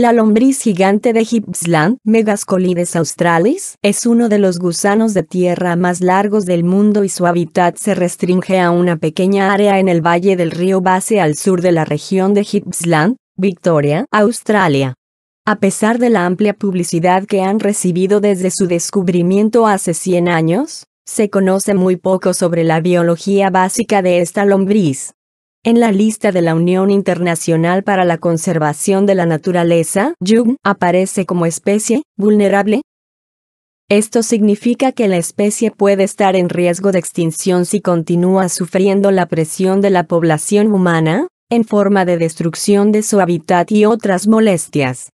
La lombriz gigante de Gippsland, Megascolides australis, es uno de los gusanos de tierra más largos del mundo y su hábitat se restringe a una pequeña área en el valle del río Base al sur de la región de Gippsland, Victoria, Australia. A pesar de la amplia publicidad que han recibido desde su descubrimiento hace 100 años, se conoce muy poco sobre la biología básica de esta lombriz. En la lista de la Unión Internacional para la Conservación de la Naturaleza, Jung aparece como especie vulnerable. Esto significa que la especie puede estar en riesgo de extinción si continúa sufriendo la presión de la población humana, en forma de destrucción de su hábitat y otras molestias.